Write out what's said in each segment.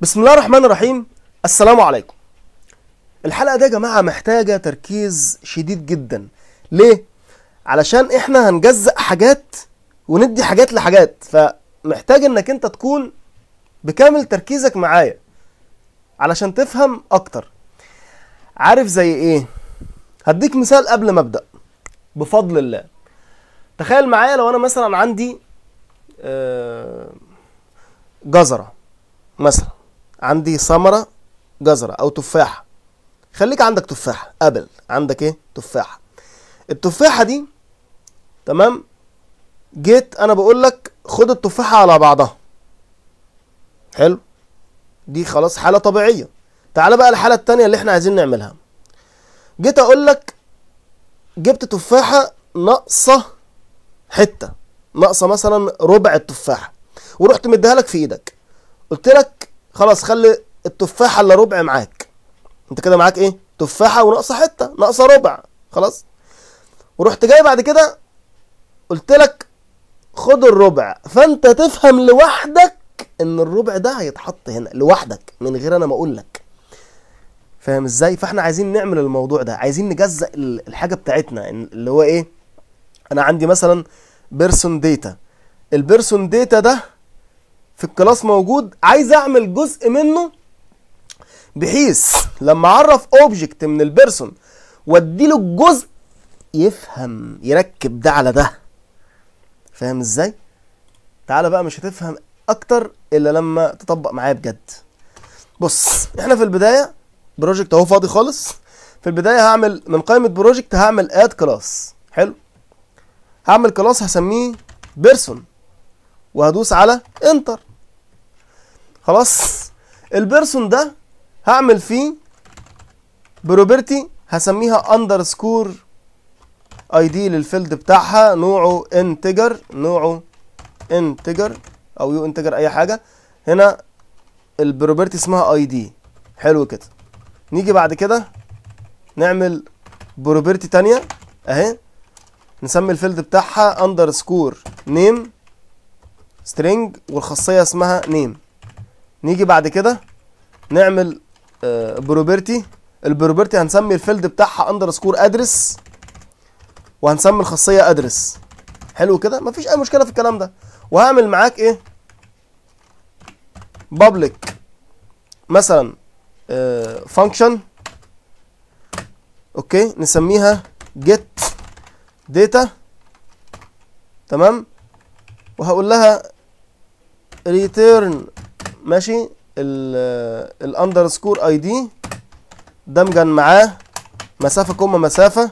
بسم الله الرحمن الرحيم السلام عليكم الحلقة دي يا جماعة محتاجة تركيز شديد جدا ليه؟ علشان احنا هنجزأ حاجات وندي حاجات لحاجات فمحتاج انك انت تكون بكامل تركيزك معايا علشان تفهم اكتر عارف زي ايه؟ هديك مثال قبل ما ابدأ بفضل الله تخيل معايا لو انا مثلا عندي آه، جزرة مثلا عندي ثمرة جزرة أو تفاحة خليك عندك تفاحة أبل عندك إيه تفاحة التفاحة دي تمام جيت أنا بقول لك خد التفاحة على بعضها حلو دي خلاص حالة طبيعية تعال بقى الحالة التانية اللي احنا عايزين نعملها جيت أقول لك جبت تفاحة ناقصة حتة ناقصة مثلا ربع التفاحة ورحت مديها لك في إيدك قلت لك خلاص خلي التفاحه الا ربع معاك انت كده معاك ايه تفاحه وناقصه حته ناقصه ربع خلاص ورحت جاي بعد كده قلت لك خد الربع فانت تفهم لوحدك ان الربع ده هيتحط هنا لوحدك من غير انا ما اقول لك فاهم ازاي فاحنا عايزين نعمل الموضوع ده عايزين نجزأ الحاجه بتاعتنا اللي هو ايه انا عندي مثلا بيرسون ديتا البيرسون ديتا ده في الكلاس موجود عايز اعمل جزء منه بحيث لما اعرف اوبجكت من البيرسون واديله الجزء يفهم يركب ده على ده فاهم ازاي تعالى بقى مش هتفهم اكتر الا لما تطبق معايا بجد بص احنا في البدايه بروجكت اهو فاضي خالص في البدايه هعمل من قائمه بروجكت هعمل اد كلاس حلو هعمل كلاس هسميه بيرسون وهدوس على انتر خلاص البيرسون ده هعمل فيه بروبرتي هسميها اندرسكور اي دي للفيلد بتاعها نوعه انتجر نوعه انتجر او يو انتجر اي حاجه هنا البروبرتي اسمها اي دي حلو كده نيجي بعد كده نعمل بروبرتي تانية اهي نسمي الفيلد بتاعها اندرسكور نيم سترينج والخاصيه اسمها نيم نيجي بعد كده نعمل آه، بروبرتي البروبرتي هنسمي الفيلد بتاعها اندرسكور ادرس وهنسمي الخاصيه ادرس حلو كده مفيش اي مشكله في الكلام ده وهعمل معاك ايه بابليك مثلا فانكشن آه، اوكي نسميها جيت داتا تمام وهقول لها ريتيرن ماشي الاندرسكور اي دي دمجا معاه مسافه كوما مسافه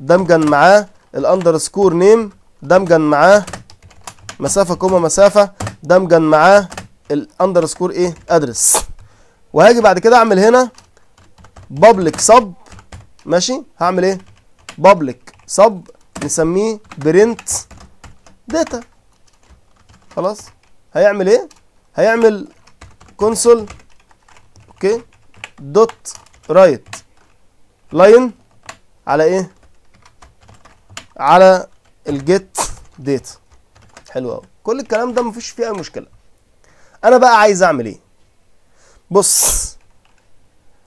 دمجا معاه الاندرسكور نيم دمجا معاه مسافه كوما مسافه دمجا معاه الاندرسكور ايه ادرس وهاجي بعد كده اعمل هنا بابليك سب ماشي هعمل ايه بابليك سب نسميه برنت داتا خلاص هيعمل ايه هيعمل كونسول اوكي دوت رايت لاين على ايه على الجيت ديت حلو قوي كل الكلام ده مفيش فيه اي مشكله انا بقى عايز اعمل ايه بص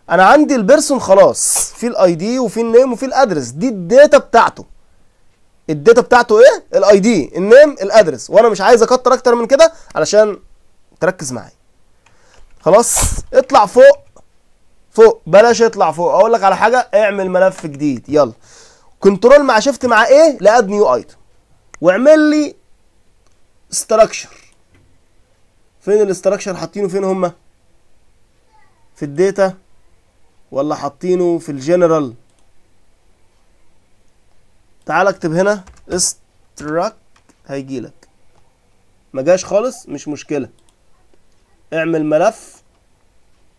انا عندي البيرسون خلاص في الاي دي وفي النيم وفي الادرس دي الداتا بتاعته الداتا بتاعته ايه الاي دي النيم الادرس وانا مش عايز اكتر اكتر من كده علشان تركز معايا خلاص اطلع فوق فوق بلاش اطلع فوق اقول لك على حاجه اعمل ملف جديد يلا كنترول مع شيفت مع ايه لاد نيو ايتم واعمل لي استراكشر فين الاستراكشر حاطينه فين هما في الداتا ولا حاطينه في الجنرال تعال اكتب هنا استراك هيجيلك ما جاش خالص مش مشكله اعمل ملف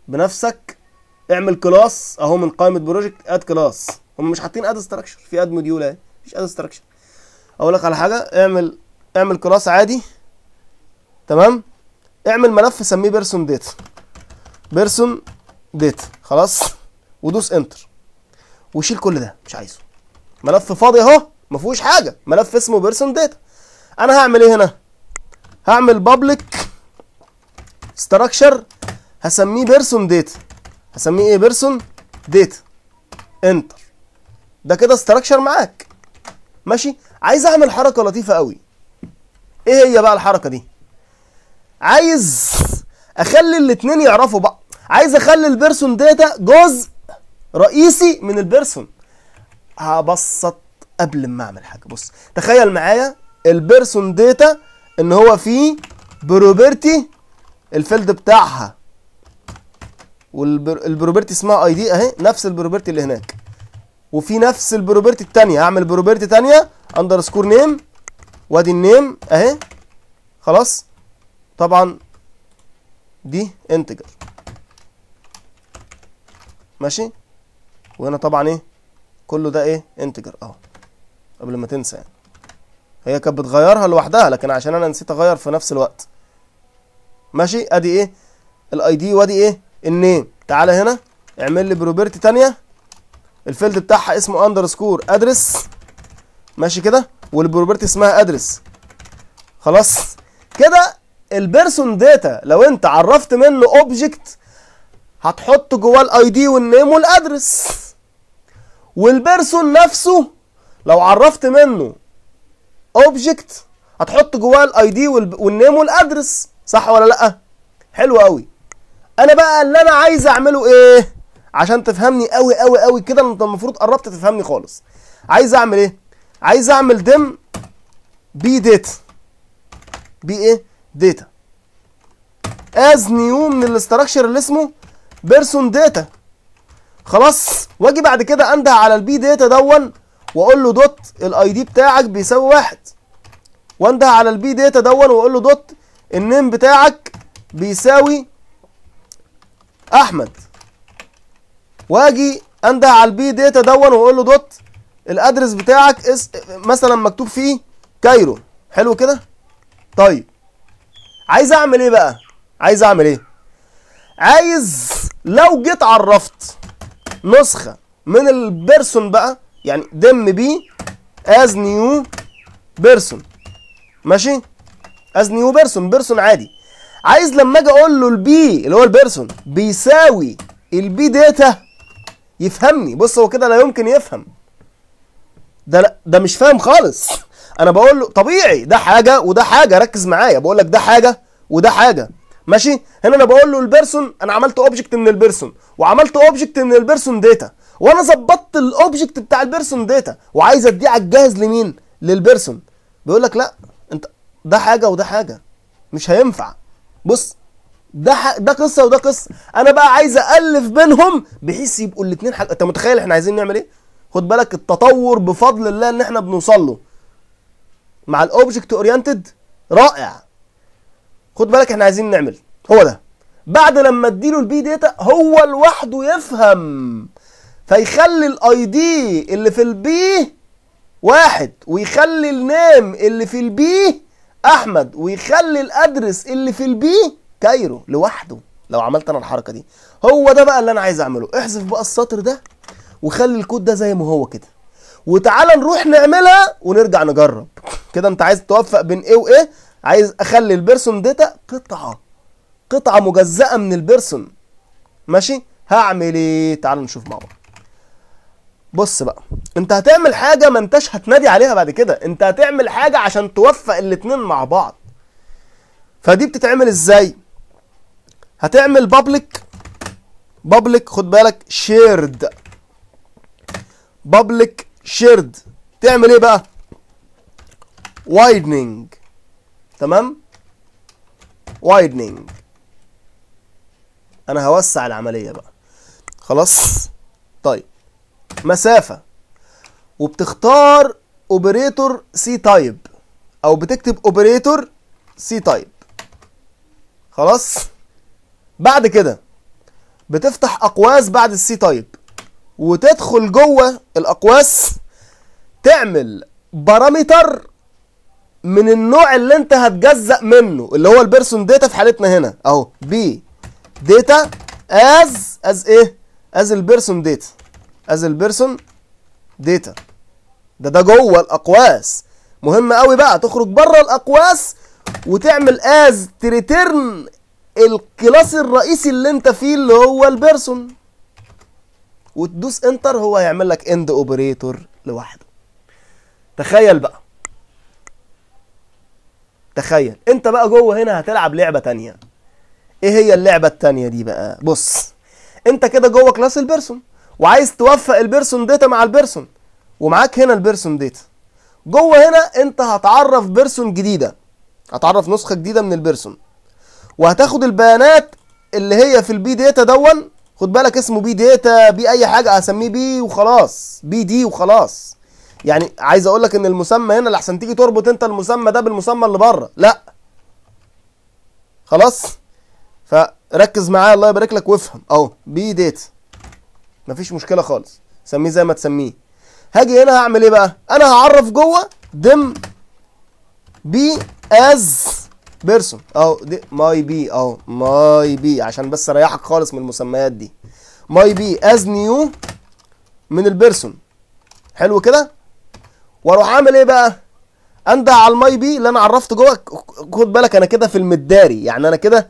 بنفسك اعمل كلاس اهو من قائمه بروجكت اد كلاس هم مش حاطين اد ستراكشر في اد موديول اهي مفيش اد ستراكشر اقول لك على حاجه اعمل اعمل كلاس عادي تمام اعمل ملف سميه بيرسون ديت بيرسون ديت خلاص ودوس انتر وشيل كل ده مش عايزه ملف فاضي اهو ما فيهوش حاجه ملف اسمه بيرسون ديت انا هعمل ايه هنا هعمل بابليك ستراكشر هسميه بيرسون ديتا هسميه ايه بيرسون ديتا انتر ده كده ستراكشر معاك ماشي عايز اعمل حركه لطيفه قوي ايه هي بقى الحركه دي عايز اخلي الاثنين يعرفوا بقى عايز اخلي البيرسون داتا جزء رئيسي من البيرسون هبسط قبل ما اعمل حاجه بص تخيل معايا البيرسون داتا ان هو فيه بروبرتي الفيلد بتاعها والبروبرتي اسمها اي دي اهي نفس البروبرتي اللي هناك وفي نفس البروبرتي الثانيه هعمل بروبرتي ثانيه اندر سكور نيم وادي النيم اهي خلاص طبعا دي انتجر ماشي وهنا طبعا ايه كله ده ايه انتجر اهو قبل ما تنسى يعني هي كانت بتغيرها لوحدها لكن عشان انا نسيت اغير في نفس الوقت ماشي ادي ايه الاي دي وادي ايه النيم تعالى هنا اعمل لي بروبرتي ثانيه الفيلد بتاعها اسمه اندرسكور ادرس ماشي كده والبروبرتي اسمها ادرس خلاص كده البيرسون داتا لو انت عرفت منه اوبجكت هتحط جواه الاي دي والنيم والادرس والبيرسون نفسه لو عرفت منه اوبجكت هتحط جواه الاي دي والنيم والادرس صح ولا لا حلو قوي انا بقى اللي انا عايز اعمله ايه عشان تفهمني قوي قوي قوي كده انت المفروض قربت تفهمني خالص عايز اعمل ايه عايز اعمل دم بي ديتا بي ايه ديتا از نيو من الاستراكشر اللي اسمه بيرسون ديتا خلاص واجي بعد كده انده على البي ديتا دون واقول له دوت الاي دي بتاعك بيساوي واحد وانده على البي ديتا دون واقول له دوت النيم بتاعك بيساوي احمد واجي انده على البي داتا دون واقول له دوت الادرس بتاعك اس مثلا مكتوب فيه كايرو حلو كده طيب عايز اعمل ايه بقى عايز اعمل ايه عايز لو جيت عرفت نسخه من البيرسون بقى يعني دم بي از نيو بيرسون ماشي از نيو بيرسون بيرسون عادي عايز لما اجي اقول له البي اللي هو البيرسون بيساوي البي داتا يفهمني بص هو كده لا يمكن يفهم ده لا ده مش فاهم خالص انا بقول له طبيعي ده حاجه وده حاجه ركز معايا بقول لك ده حاجه وده حاجه ماشي هنا انا بقول له البيرسون انا عملت اوبجكت من البيرسون وعملت اوبجكت من البيرسون داتا وانا ظبطت الاوبجكت بتاع البيرسون داتا وعايز اديه على الجاهز لمين للبيرسون بيقول لك لا ده حاجه وده حاجه مش هينفع بص ده ده قصه وده قصه انا بقى عايز الف بينهم بحيث يبقوا الاثنين حاجه انت متخيل احنا عايزين نعمل ايه خد بالك التطور بفضل الله ان احنا بنوصل له مع الاوبجكت اورينتد رائع خد بالك احنا عايزين نعمل هو ده بعد لما اديله البي داتا هو لوحده يفهم فيخلي الاي دي اللي في البي واحد ويخلي النام اللي في البي احمد ويخلي الادرس اللي في البي كايرو لوحده لو عملت انا الحركه دي هو ده بقى اللي انا عايز اعمله احذف بقى السطر ده وخلي الكود ده زي ما هو كده وتعالى نروح نعملها ونرجع نجرب كده انت عايز توفق بين ايه وايه عايز اخلي البيرسون داتا قطعه قطعه مجزاه من البيرسون ماشي هعمل ايه تعالوا نشوف مع بعض بص بقى انت هتعمل حاجه ما انتش هتنادي عليها بعد كده انت هتعمل حاجه عشان توفق الاتنين مع بعض فدي بتتعمل ازاي هتعمل بابليك بابليك خد بالك شيرد بابليك شيرد تعمل ايه بقى وايدنينج تمام وايدنينج انا هوسع العمليه بقى خلاص طيب مسافة وبتختار اوبريتور سي تايب او بتكتب اوبريتور سي تايب خلاص بعد كده بتفتح اقواس بعد السي تايب وتدخل جوه الاقواس تعمل بارامتر من النوع اللي انت هتجزأ منه اللي هو البيرسون داتا في حالتنا هنا اهو بي داتا از از ايه از البيرسون داتا از البيرسون داتا ده ده جوه الاقواس مهم قوي بقى تخرج بره الاقواس وتعمل از تريترن الكلاس الرئيسي اللي انت فيه اللي هو البيرسون وتدوس انتر هو هيعمل لك اند اوبريتور لوحده تخيل بقى تخيل انت بقى جوه هنا هتلعب لعبه ثانيه ايه هي اللعبه الثانيه دي بقى بص انت كده جوه كلاس البيرسون وعايز توفق البيرسون داتا مع البيرسون ومعاك هنا البيرسون داتا جوه هنا انت هتعرف بيرسون جديده هتعرف نسخه جديده من البيرسون وهتاخد البيانات اللي هي في البي داتا دون خد بالك اسمه بي داتا بي اي حاجه هسميه بي وخلاص بي دي وخلاص يعني عايز اقول لك ان المسمى هنا لحسن تيجي تربط انت المسمى ده بالمسمى اللي بره لا خلاص فركز معايا الله يبارك لك وافهم اهو بي داتا مفيش مشكله خالص سميه زي ما تسميه هاجي هنا هعمل ايه بقى انا هعرف جوه دم بي از بيرسون اهو دي ماي بي اهو ماي بي عشان بس اريحك خالص من المسميات دي ماي بي از نيو من البيرسون حلو كده واروح عامل ايه بقى انده على الماي بي اللي انا عرفته جوه خد بالك انا كده في المداري يعني انا كده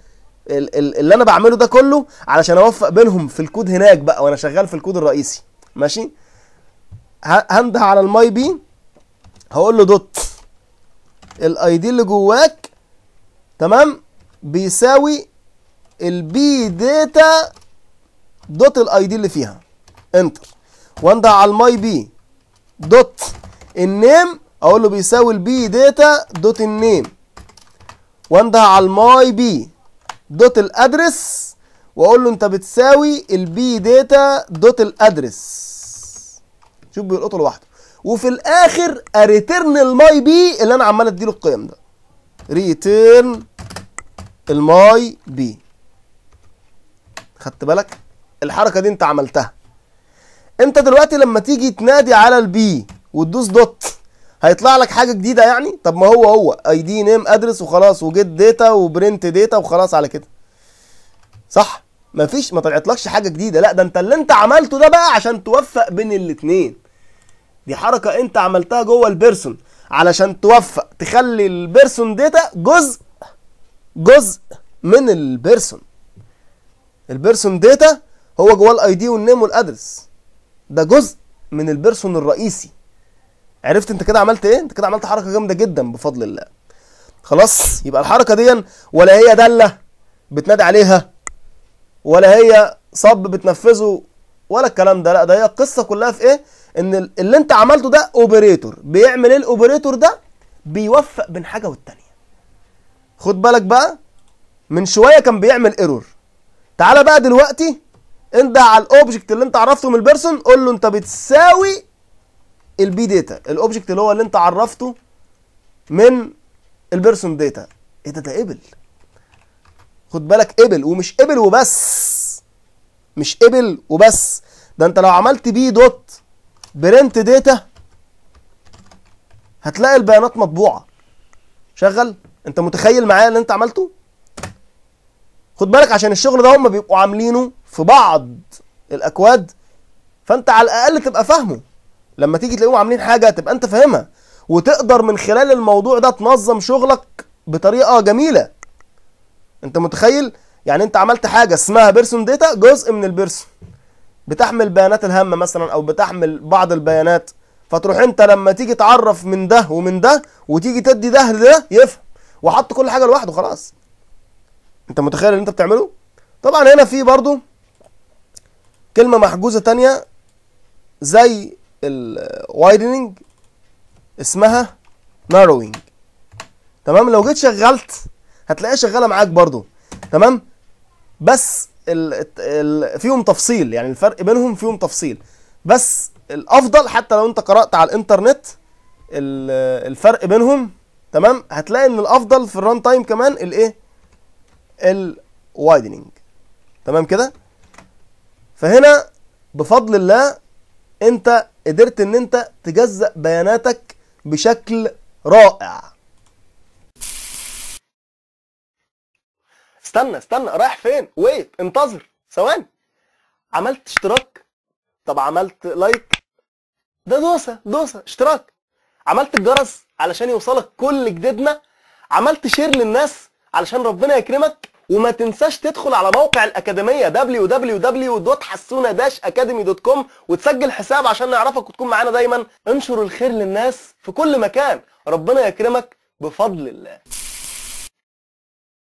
اللي انا بعمله ده كله علشان اوفق بينهم في الكود هناك بقى وانا شغال في الكود الرئيسي ماشي هنده على الماي بي هقول له دوت الاي دي اللي جواك تمام بيساوي البي داتا دوت الاي دي اللي فيها انتر وانده على الماي بي دوت النيم اقول له بيساوي البي داتا دوت النيم وانده على الماي بي دوت الادرس واقول له انت بتساوي البي داتا دوت الادرس شوف بيلقطه لوحده وفي الاخر اريتيرن الماي بي اللي انا عمال اديله القيم ده ريتيرن الماي بي خدت بالك الحركه دي انت عملتها انت دلوقتي لما تيجي تنادي على البي وتدوس دوت هيطلع لك حاجه جديده يعني طب ما هو هو اي دي نيم ادرس وخلاص وجيت داتا وبرنت داتا وخلاص على كده صح ما فيش ما طلعتلكش حاجه جديده لا ده انت اللي انت عملته ده بقى عشان توفق بين الاثنين دي حركه انت عملتها جوه البيرسون علشان توفق تخلي البيرسون داتا جزء جزء من البيرسون البيرسون داتا هو جواه الاي دي والنيم والادرس ده جزء من البيرسون الرئيسي عرفت انت كده عملت ايه انت كده عملت حركه جامده جدا بفضل الله خلاص يبقى الحركه دي ولا هي داله بتنادي عليها ولا هي صب بتنفذه ولا الكلام ده لا ده هي القصه كلها في ايه ان اللي انت عملته ده اوبريتور بيعمل ايه الاوبريتور ده بيوفق بين حاجه والتانيه خد بالك بقى من شويه كان بيعمل ايرور تعالى بقى دلوقتي انت على الاوبجكت اللي انت عرفته من البيرسون قول له انت بتساوي البي داتا الاوبجكت اللي هو اللي انت عرفته من البيرسون داتا ايه ده ده ابل خد بالك ابل ومش ابل وبس مش ابل وبس ده انت لو عملت بي دوت برنت داتا هتلاقي البيانات مطبوعه شغل انت متخيل معايا اللي انت عملته خد بالك عشان الشغل ده هم بيبقوا عاملينه في بعض الاكواد فانت على الاقل تبقى فاهمه لما تيجي تلاقيهم عاملين حاجه تبقى انت فاهمها وتقدر من خلال الموضوع ده تنظم شغلك بطريقه جميله انت متخيل يعني انت عملت حاجه اسمها بيرسون ديتا جزء من البيرسون بتحمل بيانات الهامه مثلا او بتحمل بعض البيانات فتروح انت لما تيجي تعرف من ده ومن ده وتيجي تدي ده لده يفهم وحط كل حاجه لوحده خلاص انت متخيل اللي انت بتعمله طبعا هنا في برضو كلمه محجوزه تانية زي widening اسمها ناروينج تمام لو جيت شغلت هتلاقيها شغاله معاك برضو تمام بس ال ال فيهم تفصيل يعني الفرق بينهم فيهم تفصيل بس الافضل حتى لو انت قرات على الانترنت الفرق بينهم تمام هتلاقي ان الافضل في الران تايم كمان الايه الوايدنينج تمام كده فهنا بفضل الله انت قدرت ان انت تجزأ بياناتك بشكل رائع استنى استنى رايح فين ويت انتظر ثواني عملت اشتراك طب عملت لايك ده دوسة دوسة اشتراك عملت الجرس علشان يوصلك كل جديدنا عملت شير للناس علشان ربنا يكرمك وما تنساش تدخل على موقع الاكاديميه www.حسونه-academy.com وتسجل حساب عشان نعرفك وتكون معانا دايما انشر الخير للناس في كل مكان ربنا يكرمك بفضل الله